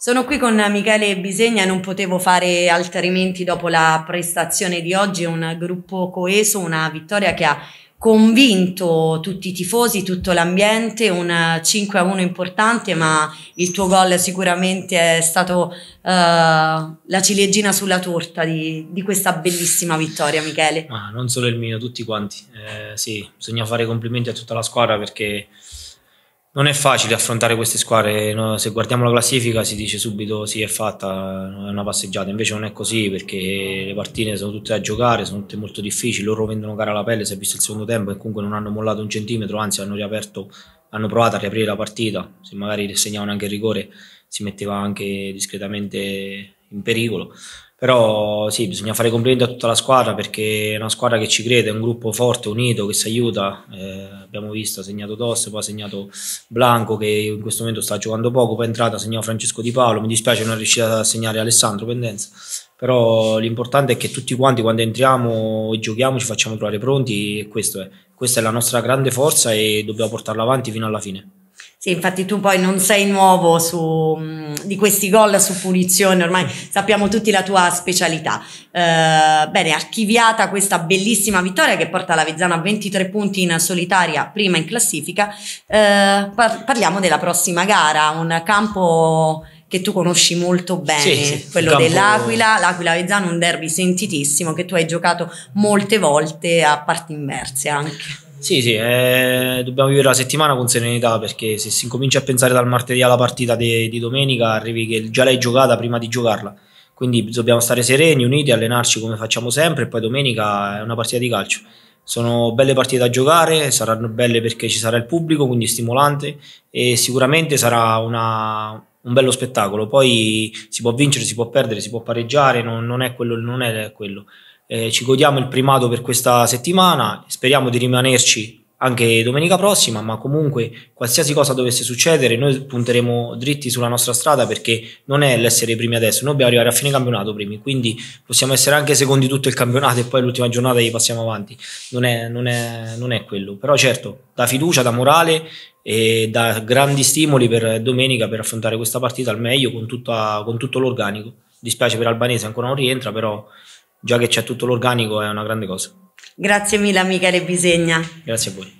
Sono qui con Michele Bisegna, non potevo fare altrimenti dopo la prestazione di oggi, un gruppo coeso, una vittoria che ha convinto tutti i tifosi, tutto l'ambiente, un 5 a 1 importante, ma il tuo gol sicuramente è stato uh, la ciliegina sulla torta di, di, questa bellissima vittoria, Michele. Ah, non solo il mio, tutti quanti. Eh, sì, bisogna fare complimenti a tutta la squadra perché non è facile affrontare queste squadre, no? se guardiamo la classifica si dice subito sì è fatta, è una passeggiata, invece non è così perché le partite sono tutte da giocare, sono tutte molto difficili, loro vendono cara la pelle, si è visto il secondo tempo e comunque non hanno mollato un centimetro, anzi hanno riaperto, hanno provato a riaprire la partita, se magari segnavano anche il rigore si metteva anche discretamente in pericolo, però sì, bisogna fare complimenti a tutta la squadra perché è una squadra che ci crede, è un gruppo forte, unito, che si aiuta. Eh, abbiamo visto, ha segnato Dos, poi ha segnato Blanco che in questo momento sta giocando poco, poi è entrata, ha segnato Francesco Di Paolo, mi dispiace non è riuscita a segnare Alessandro Pendenza. Però l'importante è che tutti quanti quando entriamo e giochiamo ci facciamo trovare pronti e questo è. Questa è la nostra grande forza e dobbiamo portarla avanti fino alla fine. Sì, infatti tu poi non sei nuovo su di questi gol su punizione, ormai sappiamo tutti la tua specialità. Eh, bene, archiviata questa bellissima vittoria che porta la Vezzano a 23 punti in solitaria, prima in classifica, eh, par parliamo della prossima gara, un campo che tu conosci molto bene, sì, sì, quello dell'Aquila, l'Aquila Vezzano, un derby sentitissimo che tu hai giocato molte volte a parti inverse anche. Sì, sì, eh, dobbiamo vivere la settimana con serenità perché se si incomincia a pensare dal martedì alla partita di, di domenica arrivi che già l'hai giocata prima di giocarla. Quindi dobbiamo stare sereni, uniti, allenarci come facciamo sempre e poi domenica è una partita di calcio. Sono belle partite da giocare, saranno belle perché ci sarà il pubblico, quindi stimolante e sicuramente sarà una, un bello spettacolo. Poi si può vincere, si può perdere, si può pareggiare, non, non è quello. Non è quello. Eh, ci godiamo il primato per questa settimana, speriamo di rimanerci anche domenica prossima, ma comunque qualsiasi cosa dovesse succedere noi punteremo dritti sulla nostra strada perché non è l'essere primi adesso, noi dobbiamo arrivare a fine campionato primi, quindi possiamo essere anche secondi tutto il campionato e poi l'ultima giornata gli passiamo avanti, non è, non è, non è quello, però certo da fiducia, da morale e da grandi stimoli per domenica per affrontare questa partita al meglio con, tutta, con tutto l'organico, dispiace per Albanese ancora non rientra però già che c'è tutto l'organico è una grande cosa. Grazie mille Michele Bisegna. Grazie a voi.